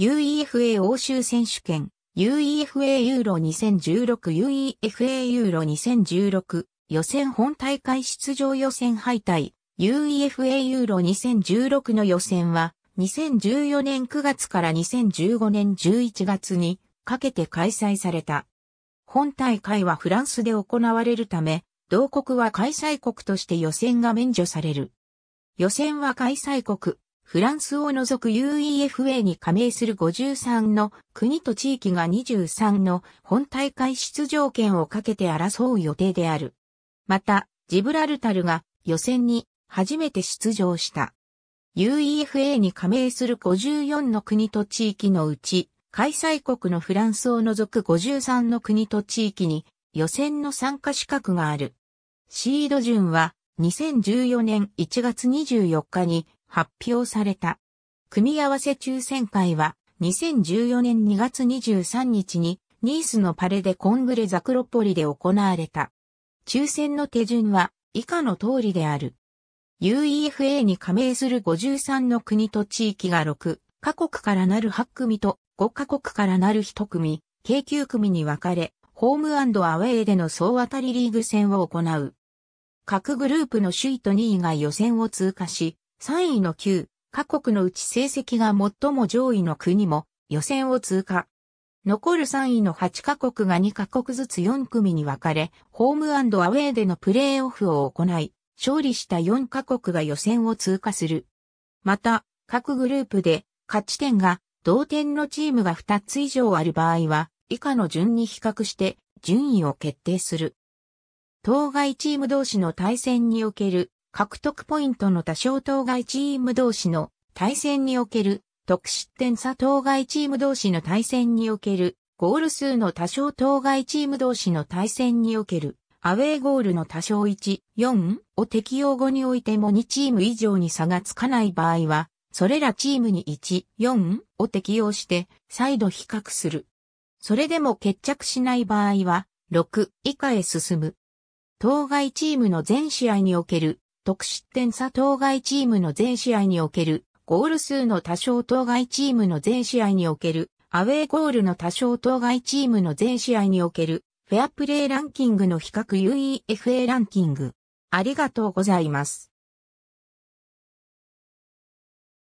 UEFA 欧州選手権、UEFA ユーロ2016、UEFA ユーロ2016、予選本大会出場予選敗退、UEFA ユーロ2016の予選は、2014年9月から2015年11月にかけて開催された。本大会はフランスで行われるため、同国は開催国として予選が免除される。予選は開催国、フランスを除く UEFA に加盟する53の国と地域が23の本大会出場権をかけて争う予定である。また、ジブラルタルが予選に初めて出場した。UEFA に加盟する54の国と地域のうち、開催国のフランスを除く53の国と地域に予選の参加資格がある。シード順は2014年1月24日に発表された。組み合わせ抽選会は2014年2月23日にニースのパレでコングレザクロポリで行われた。抽選の手順は以下の通りである。UEFA に加盟する53の国と地域が6カ国からなる8組と5カ国からなる1組、計9組に分かれ、ホームアウェイでの総当たりリーグ戦を行う。各グループの首位と2位が予選を通過し、3位の9各国のうち成績が最も上位の国も予選を通過。残る3位の8カ国が2カ国ずつ4組に分かれ、ホームアウェーでのプレーオフを行い、勝利した4カ国が予選を通過する。また、各グループで勝ち点が同点のチームが2つ以上ある場合は、以下の順に比較して順位を決定する。当該チーム同士の対戦における獲得ポイントの多少当該チーム同士の対戦における得失点差当該チーム同士の対戦におけるゴール数の多少当該チーム同士の対戦におけるアウェーゴールの多少1、4を適用後においても2チーム以上に差がつかない場合は、それらチームに1、4を適用して再度比較する。それでも決着しない場合は、6以下へ進む。当該チームの全試合における得失点差当該チームの全試合における、ゴール数の多少当該チームの全試合における、アウェーゴールの多少当該チームの全試合における、フェアプレーランキングの比較 UEFA ランキング。ありがとうございます。